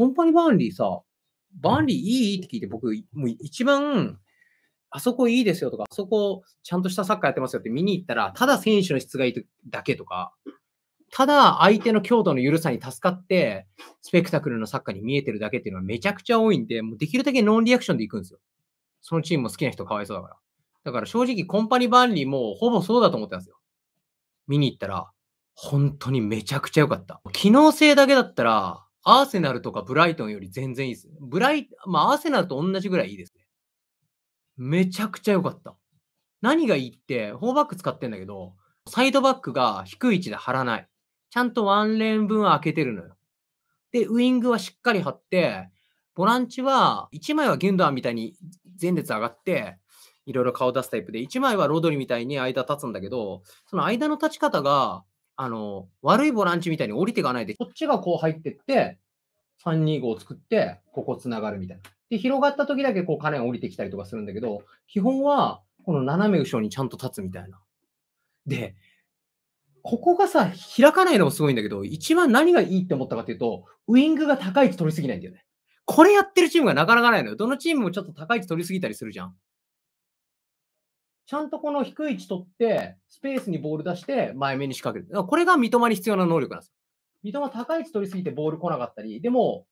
コンパニバーンリーさ、バーンリーいいって聞いて、僕、もう一番、あそこいいですよとか、あそこちゃんとしたサッカーやってますよって見に行ったら、ただ選手の質がいいだけとか、ただ相手の強度の緩さに助かって、スペクタクルのサッカーに見えてるだけっていうのはめちゃくちゃ多いんで、もうできるだけノンリアクションで行くんですよ。そのチームも好きな人かわいそうだから。だから正直コンパニバーンリーもほぼそうだと思ってたんですよ。見に行ったら、本当にめちゃくちゃ良かった。機能性だけだったら、アーセナルとかブライトンより全然いいですブライ、まあ、アーセナルと同じぐらいいいですね。めちゃくちゃ良かった。何がいいって、ーバック使ってんだけど、サイドバックが低い位置で張らない。ちゃんとワンレーン分開けてるのよ。で、ウイングはしっかり張って、ボランチは、1枚はギュンアンみたいに前列上がって、いろいろ顔出すタイプで、1枚はロドリみたいに間立つんだけど、その間の立ち方が、あの、悪いボランチみたいに降りていかないで、こっちがこう入ってって、325を作って、ここ繋がるみたいな。で、広がった時だけこう金が降りてきたりとかするんだけど、基本は、この斜め後ろにちゃんと立つみたいな。で、ここがさ、開かないのもすごいんだけど、一番何がいいって思ったかっていうと、ウイングが高い位置取りすぎないんだよね。これやってるチームがなかなかないのよ。どのチームもちょっと高い位置取りすぎたりするじゃん。ちゃんとこの低い位置取って、スペースにボール出して、前目に仕掛ける。これが三笘に必要な能力なんですよ。三笘高い位置取りすぎてボール来なかったり、でも、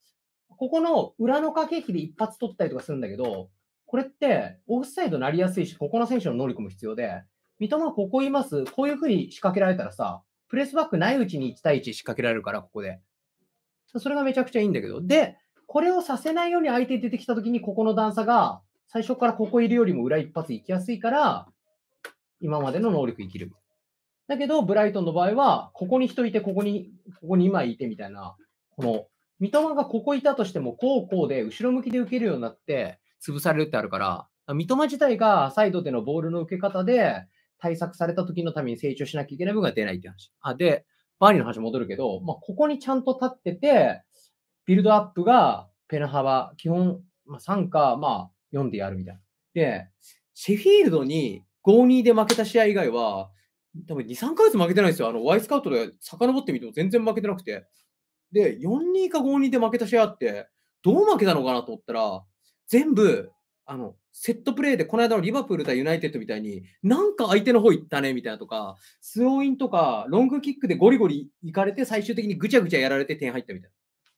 ここの裏の駆け引きで一発取ったりとかするんだけど、これってオフサイドなりやすいし、ここの選手の能力も必要で、三笘ここいます、こういうふうに仕掛けられたらさ、プレスバックないうちに1対1仕掛けられるから、ここで。それがめちゃくちゃいいんだけど。で、これをさせないように相手出てきたときに、ここの段差が最初からここいるよりも裏一発行きやすいから、今までの能力生きる。だけど、ブライトンの場合は、ここに人いて、ここに、ここに2枚いてみたいな、この、三笘がここいたとしても、こうこうで、後ろ向きで受けるようになって、潰されるってあるから、三笘自体がサイドでのボールの受け方で、対策された時のために成長しなきゃいけない分が出ないって話。あ、で、バーニーの話戻るけど、まあ、ここにちゃんと立ってて、ビルドアップがペナ幅、基本、まあ、3か、まあ、読んでやるみたいな。で、シェフィールドに5-2で負けた試合以外は、多分2、3ヶ月負けてないですよ。あの、ワイスカウトで遡ってみても全然負けてなくて。で、4-2か5-2で負けた試合あって、どう負けたのかなと思ったら、全部、あの、セットプレーで、この間のリバプール対ユナイテッドみたいに、なんか相手の方行ったね、みたいなとか、スローインとか、ロングキックでゴリゴリ行かれて、最終的にぐちゃぐちゃやられて点入ったみたい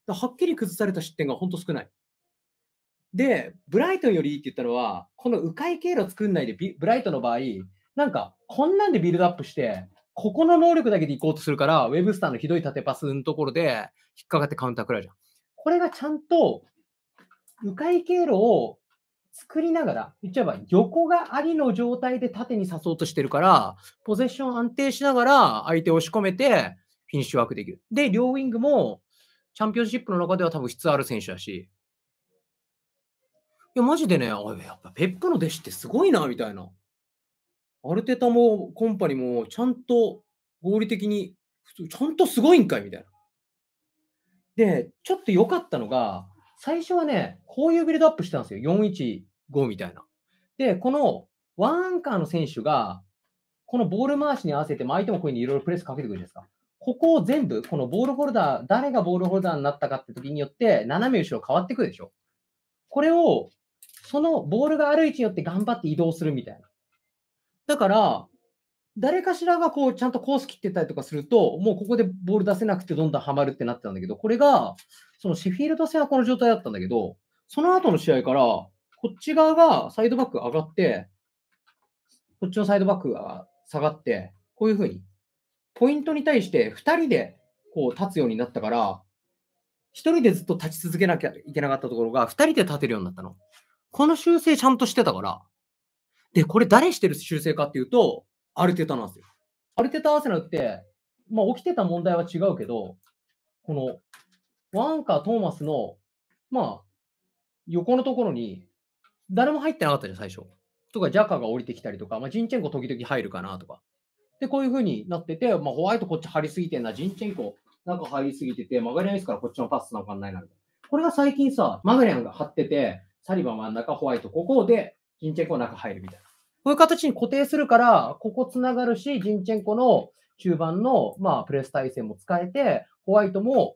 な。はっきり崩された失点が本当少ない。で、ブライトンよりいいって言ったのは、この迂回経路作んないで、ブライトンの場合、なんか、こんなんでビルドアップして、ここの能力だけでいこうとするから、ウェブスターのひどい縦パスのところで引っかかってカウンターくらいじゃん。これがちゃんと、迂回経路を作りながら、言っちゃえば横がありの状態で縦に刺そうとしてるから、ポゼッション安定しながら相手を押し込めてフィニッシュワークできる。で、両ウィングもチャンピオンシップの中では多分質ある選手だし、いや、マジでね、あやっぱペップの弟子ってすごいな、みたいな。アルテタもコンパニもちゃんと合理的に、普通ちゃんとすごいんかい、みたいな。で、ちょっと良かったのが、最初はね、こういうビルドアップしたんですよ。415みたいな。で、このワンアンカーの選手が、このボール回しに合わせて、相手もこういうにいろいろプレスかけてくるじゃないですか。ここを全部、このボールホルダー、誰がボールホルダーになったかって時によって、斜め後ろ変わってくるでしょ。これをそのボールがある位置によって頑張って移動するみたいな。だから、誰かしらがこうちゃんとコース切ってたりとかすると、もうここでボール出せなくてどんどんはまるってなってたんだけど、これが、そのシェフィールド戦はこの状態だったんだけど、その後の試合から、こっち側がサイドバック上がって、こっちのサイドバックが下がって、こういうふうに、ポイントに対して2人でこう立つようになったから、1人でずっと立ち続けなきゃいけなかったところが、2人で立てるようになったの。この修正ちゃんとしてたから。で、これ誰してる修正かっていうと、アルテタなんですよ。アルテタ・アーセナルって、まあ、起きてた問題は違うけど、このワンカー・トーマスの、まあ、横のところに、誰も入ってなかったじゃん、最初。とか、ジャカが降りてきたりとか、まあ、ジンチェンコ時々入るかなとか。で、こういうふうになってて、まあ、ホワイトこっち張りすぎてんな、ジンチェンコなんか入りすぎてて、マグリアンスからこっちのパスなんかないな。これが最近さ、マグリアンが張ってて、サリバン真ん中、ホワイト、ここでジンチェンコ中入るみたいな。こういう形に固定するから、ここつながるし、ジンチェンコの中盤の、まあ、プレス体制も使えて、ホワイトも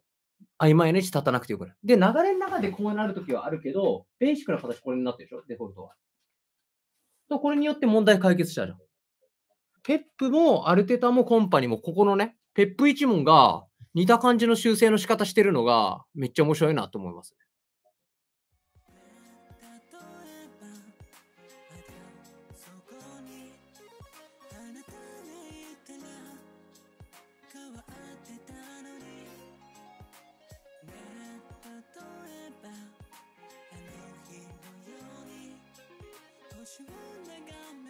曖昧に立たなくてよくない。で、流れの中でこうなるときはあるけど、ベーシックな形これになってるでしょ、デフォルトは。と、これによって問題解決したじゃん。ペップもアルテタもコンパニも、ここのね、ペップ一問が似た感じの修正の仕方してるのが、めっちゃ面白いなと思いますね。Hoş mu ne